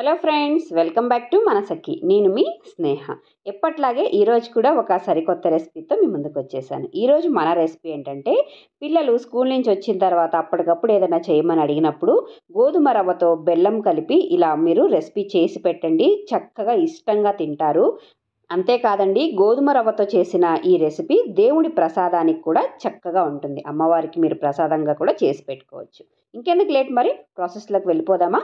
hello friends welcome back to మన సఖి నేను మీ స్నేహ ఎప్పట్లాగే ఈరోజు కూడా ఒక సరికొత్త రెసిపీతో మీ ముందుకు వచ్చేసాను ఈరోజు మన రెసిపీ ఏంటంటే పిల్లలు స్కూల్ నుంచి వచ్చిన తర్వాత అప్పటికప్పుడు ఏదైనా చేయమని అడిగినప్పుడు గోధుమ రవ్వతో బెల్లం కలిపి ఇలా మీరు రెసిపీ చేసి పెట్టండి చక్కగా ఇష్టంగా తింటారు అంతేకాదండి గోధుమ రవ్వతో చేసిన ఈ రెసిపీ దేవుడి ప్రసాదానికి కూడా చక్కగా ఉంటుంది అమ్మవారికి మీరు ప్రసాదంగా కూడా చేసి పెట్టుకోవచ్చు ఇంకెందుకు లేట్ మరి ప్రాసెస్లోకి వెళ్ళిపోదామా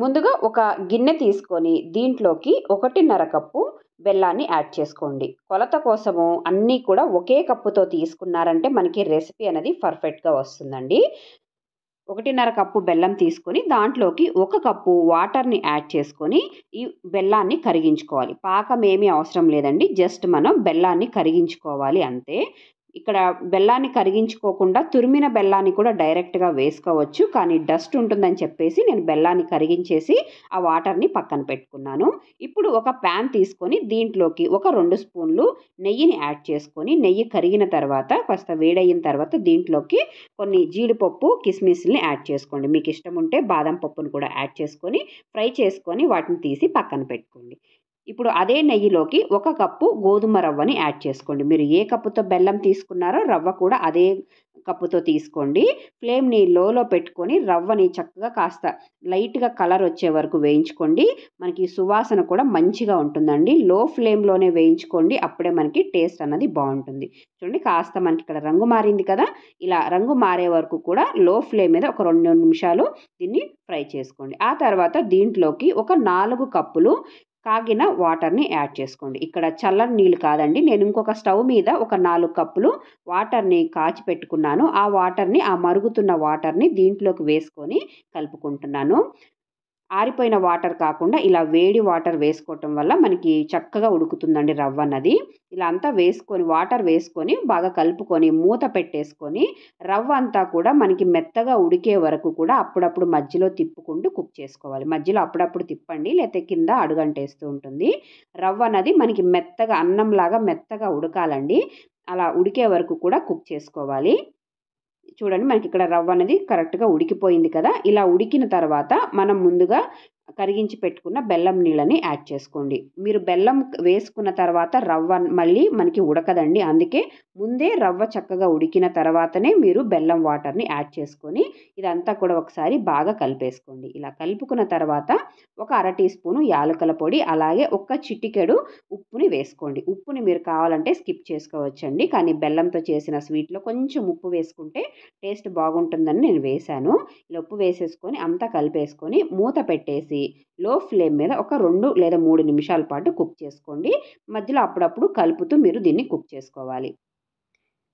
ముందుగా ఒక గిన్నె తీసుకొని దీంట్లోకి ఒకటిన్నర కప్పు బెల్లాన్ని యాడ్ చేసుకోండి కొలత కోసము అన్నీ కూడా ఒకే కప్పుతో తీసుకున్నారంటే మనకి రెసిపీ అనేది పర్ఫెక్ట్గా వస్తుందండి ఒకటిన్నర కప్పు బెల్లం తీసుకొని దాంట్లోకి ఒక కప్పు వాటర్ని యాడ్ చేసుకొని ఈ బెల్లాన్ని కరిగించుకోవాలి పాకం ఏమీ అవసరం లేదండి జస్ట్ మనం బెల్లాన్ని కరిగించుకోవాలి అంతే ఇక్కడ బెల్లాన్ని కరిగించుకోకుండా తురిమిన బెల్లాన్ని కూడా డైరెక్ట్గా వేసుకోవచ్చు కానీ డస్ట్ ఉంటుందని చెప్పేసి నేను బెల్లాన్ని కరిగించేసి ఆ వాటర్ని పక్కన పెట్టుకున్నాను ఇప్పుడు ఒక ప్యాన్ తీసుకొని దీంట్లోకి ఒక రెండు స్పూన్లు నెయ్యిని యాడ్ చేసుకొని నెయ్యి కరిగిన తర్వాత కాస్త వేడయిన తర్వాత దీంట్లోకి కొన్ని జీడిపప్పు కిస్మిస్ని యాడ్ చేసుకోండి మీకు ఇష్టం ఉంటే బాదం పప్పును కూడా యాడ్ చేసుకొని ఫ్రై చేసుకొని వాటిని తీసి పక్కన పెట్టుకోండి ఇప్పుడు అదే నెయ్యిలోకి ఒక కప్పు గోధుమ రవ్వని యాడ్ చేసుకోండి మీరు ఏ కప్పుతో బెల్లం తీసుకున్నారో రవ్వ కూడా అదే కప్పుతో తీసుకోండి ఫ్లేమ్ని లోలో పెట్టుకొని రవ్వని చక్కగా కాస్త లైట్గా కలర్ వచ్చే వరకు వేయించుకోండి మనకి సువాసన కూడా మంచిగా ఉంటుందండి లో ఫ్లేమ్లోనే వేయించుకోండి అప్పుడే మనకి టేస్ట్ అన్నది బాగుంటుంది చూడండి కాస్త మనకి ఇక్కడ రంగు మారింది కదా ఇలా రంగు మారే వరకు కూడా లో ఫ్లేమ్ మీద ఒక రెండు నిమిషాలు దీన్ని ఫ్రై చేసుకోండి ఆ తర్వాత దీంట్లోకి ఒక నాలుగు కప్పులు కాగిన వాటర్ని యాడ్ చేసుకోండి ఇక్కడ చల్లని నీళ్ళు కాదండి నేను ఇంకొక స్టవ్ మీద ఒక నాలుగు కప్పులు వాటర్ని కాచి పెట్టుకున్నాను ఆ వాటర్ని ఆ మరుగుతున్న వాటర్ని దీంట్లోకి వేసుకొని కలుపుకుంటున్నాను ఆరిపోయిన వాటర్ కాకుండా ఇలా వేడి వాటర్ వేసుకోవటం వల్ల మనకి చక్కగా ఉడుకుతుందండి రవ్వ అన్నది ఇలా అంతా వేసుకొని వాటర్ వేసుకొని బాగా కలుపుకొని మూత పెట్టేసుకొని రవ్వ అంతా కూడా మనకి మెత్తగా ఉడికే వరకు కూడా అప్పుడప్పుడు మధ్యలో తిప్పుకుంటూ కుక్ చేసుకోవాలి మధ్యలో అప్పుడప్పుడు తిప్పండి లేకపోతే కింద అడుగంటేస్తూ ఉంటుంది రవ్వ అన్నది మనకి మెత్తగా అన్నంలాగా మెత్తగా ఉడకాలండి అలా ఉడికే వరకు కూడా కుక్ చేసుకోవాలి చూడండి మనకి ఇక్కడ రవ్వ అనేది కరెక్ట్గా ఉడికిపోయింది కదా ఇలా ఉడికిన తర్వాత మనం ముందుగా కరిగించి పెట్టుకున్న బెల్లం నీళ్ళని యాడ్ చేసుకోండి మీరు బెల్లం వేసుకున్న తర్వాత రవ్వ మళ్ళీ మనకి ఉడకదండి అందుకే ముందే రవ్వ చక్కగా ఉడికిన తర్వాతనే మీరు బెల్లం వాటర్ని యాడ్ చేసుకొని ఇదంతా కూడా ఒకసారి బాగా కలిపేసుకోండి ఇలా కలుపుకున్న తర్వాత ఒక అర టీ స్పూను యాలకుల పొడి అలాగే ఒక్క చిటికెడు ఉప్పుని వేసుకోండి ఉప్పుని మీరు కావాలంటే స్కిప్ చేసుకోవచ్చండి కానీ బెల్లంతో చేసిన స్వీట్లో కొంచెం ఉప్పు వేసుకుంటే టేస్ట్ బాగుంటుందని నేను వేశాను ఇలా ఉప్పు వేసేసుకొని అంతా కలిపేసుకొని మూత పెట్టేసి లో ఫ్లేమ్ మీద ఒక రెండు లేదా మూడు నిమిషాల పాటు కుక్ చేసుకోండి మధ్యలో అప్పుడప్పుడు కలుపుతూ మీరు దీన్ని కుక్ చేసుకోవాలి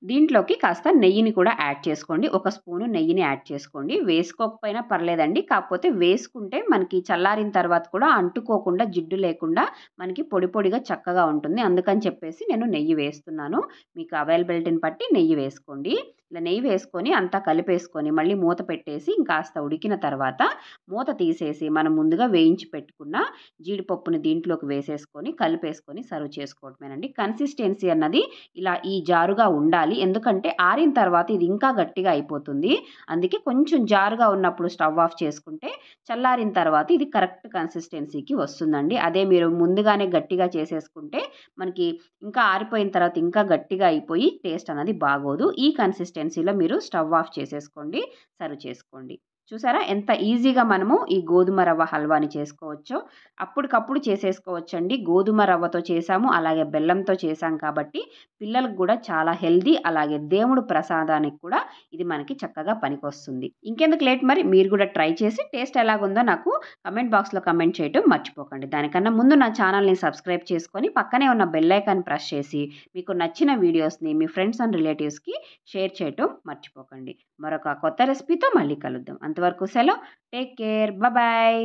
దీంట్లోకి కాస్త నెయ్యిని కూడా యాడ్ చేసుకోండి ఒక స్పూను నెయ్యిని యాడ్ చేసుకోండి వేసుకోకపోయినా పర్లేదండి కాకపోతే వేసుకుంటే మనకి చల్లారిన తర్వాత కూడా అంటుకోకుండా జిడ్డు లేకుండా మనకి పొడి పొడిగా చక్కగా ఉంటుంది అందుకని చెప్పేసి నేను నెయ్యి వేస్తున్నాను మీకు అవైలబిలిటీని బట్టి నెయ్యి వేసుకోండి ఇట్లా నెయ్యి వేసుకొని అంతా కలిపేసుకొని మళ్ళీ మూత పెట్టేసి ఇంకాస్త ఉడికిన తర్వాత మూత తీసేసి మనం ముందుగా వేయించి పెట్టుకున్న జీడిపప్పుని దీంట్లోకి వేసేసుకొని కలిపేసుకొని సర్వ్ చేసుకోవటమేనండి కన్సిస్టెన్సీ అన్నది ఇలా ఈ జారుగా ఉండాలి ఎందుకంటే ఆరిన తర్వాత ఇది ఇంకా గట్టిగా అయిపోతుంది అందుకే కొంచెం జారుగా ఉన్నప్పుడు స్టవ్ ఆఫ్ చేసుకుంటే చల్లారిన తర్వాత ఇది కరెక్ట్ కన్సిస్టెన్సీకి వస్తుందండి అదే మీరు ముందుగానే గట్టిగా చేసేసుకుంటే మనకి ఇంకా ఆరిపోయిన తర్వాత ఇంకా గట్టిగా అయిపోయి టేస్ట్ అనేది బాగోదు ఈ కన్సిస్టెన్సీ కన్సిస్టెన్సీలో మీరు స్టవ్ ఆఫ్ చేసేసుకోండి సర్వ్ చేసుకోండి చూసారా ఎంత ఈజీగా మనము ఈ గోధుమ రవ్వ హల్వాని చేసుకోవచ్చో అప్పటికప్పుడు చేసేసుకోవచ్చండి గోధుమ రవ్వతో చేసాము అలాగే బెల్లంతో చేసాం కాబట్టి పిల్లలకు కూడా చాలా హెల్దీ అలాగే దేవుడు ప్రసాదానికి కూడా ఇది మనకి చక్కగా పనికొస్తుంది ఇంకెందుకు లేట్ మరి మీరు కూడా ట్రై చేసి టేస్ట్ ఎలాగుందో నాకు కమెంట్ బాక్స్లో కమెంట్ చేయడం మర్చిపోకండి దానికన్నా ముందు నా ఛానల్ని సబ్స్క్రైబ్ చేసుకొని పక్కనే ఉన్న బెల్లైకాన్ని ప్రెస్ చేసి మీకు నచ్చిన వీడియోస్ని మీ ఫ్రెండ్స్ అండ్ రిలేటివ్స్కి షేర్ చేయటం మర్చిపోకండి మరొక కొత్త రెసిపీతో మళ్ళీ కలుద్దాం అంతవరకు సెలవు టేక్ కేర్ బాయ్